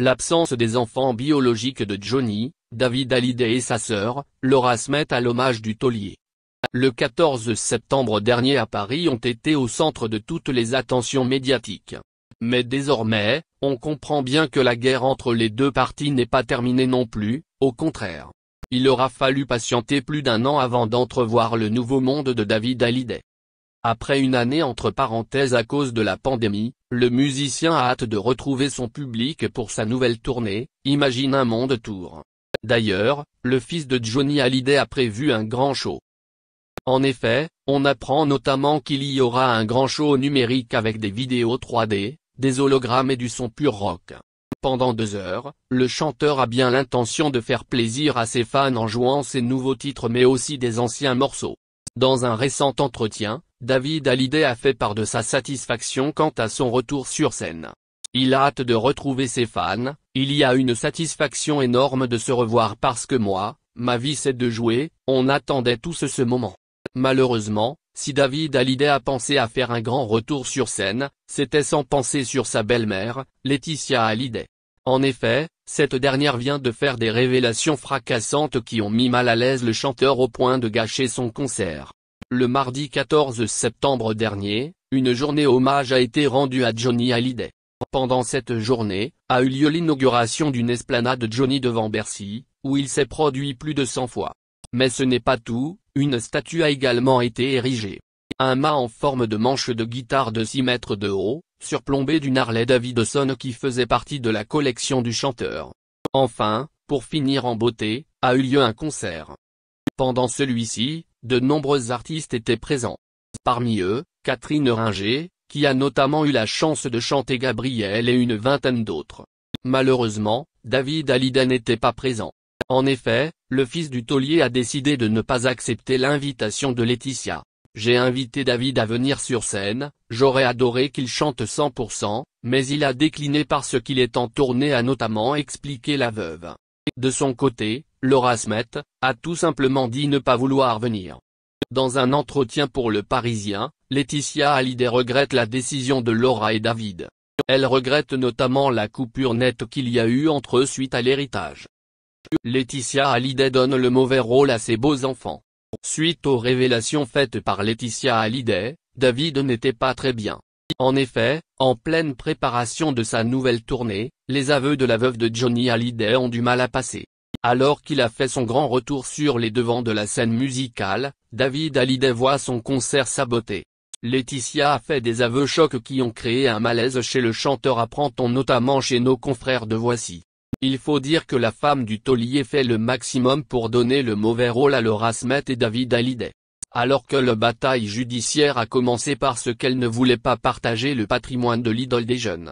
L'absence des enfants biologiques de Johnny, David Hallyday et sa sœur, Laura met à l'hommage du taulier. Le 14 septembre dernier à Paris ont été au centre de toutes les attentions médiatiques. Mais désormais, on comprend bien que la guerre entre les deux parties n'est pas terminée non plus, au contraire. Il aura fallu patienter plus d'un an avant d'entrevoir le nouveau monde de David Hallyday. Après une année entre parenthèses à cause de la pandémie, le musicien a hâte de retrouver son public pour sa nouvelle tournée, Imagine un monde tour. D'ailleurs, le fils de Johnny Hallyday a prévu un grand show. En effet, on apprend notamment qu'il y aura un grand show numérique avec des vidéos 3D, des hologrammes et du son pur rock. Pendant deux heures, le chanteur a bien l'intention de faire plaisir à ses fans en jouant ses nouveaux titres mais aussi des anciens morceaux. Dans un récent entretien, David Hallyday a fait part de sa satisfaction quant à son retour sur scène. Il a hâte de retrouver ses fans, il y a une satisfaction énorme de se revoir parce que moi, ma vie c'est de jouer, on attendait tous ce moment. Malheureusement, si David Hallyday a pensé à faire un grand retour sur scène, c'était sans penser sur sa belle-mère, Laetitia Hallyday. En effet, cette dernière vient de faire des révélations fracassantes qui ont mis mal à l'aise le chanteur au point de gâcher son concert. Le mardi 14 septembre dernier, une journée hommage a été rendue à Johnny Hallyday. Pendant cette journée, a eu lieu l'inauguration d'une esplanade Johnny devant Bercy, où il s'est produit plus de 100 fois. Mais ce n'est pas tout, une statue a également été érigée. Un mât en forme de manche de guitare de 6 mètres de haut, surplombé d'une Harley Davidson qui faisait partie de la collection du chanteur. Enfin, pour finir en beauté, a eu lieu un concert. Pendant celui-ci, de nombreux artistes étaient présents. Parmi eux, Catherine Ringer, qui a notamment eu la chance de chanter Gabriel et une vingtaine d'autres. Malheureusement, David Alida n'était pas présent. En effet, le fils du taulier a décidé de ne pas accepter l'invitation de Laetitia. J'ai invité David à venir sur scène, j'aurais adoré qu'il chante 100%, mais il a décliné parce qu'il est en tournée a notamment expliqué la veuve. De son côté, Laura Smet, a tout simplement dit ne pas vouloir venir. Dans un entretien pour Le Parisien, Laetitia Hallyday regrette la décision de Laura et David. Elle regrette notamment la coupure nette qu'il y a eu entre eux suite à l'héritage. Laetitia Hallyday donne le mauvais rôle à ses beaux-enfants. Suite aux révélations faites par Laetitia Hallyday, David n'était pas très bien. En effet, en pleine préparation de sa nouvelle tournée, les aveux de la veuve de Johnny Hallyday ont du mal à passer. Alors qu'il a fait son grand retour sur les devants de la scène musicale, David Hallyday voit son concert saboté. Laetitia a fait des aveux chocs qui ont créé un malaise chez le chanteur apprend notamment chez nos confrères de Voici. Il faut dire que la femme du taulier fait le maximum pour donner le mauvais rôle à Laura Smet et David Hallyday. Alors que la bataille judiciaire a commencé parce qu'elle ne voulait pas partager le patrimoine de l'idole des jeunes.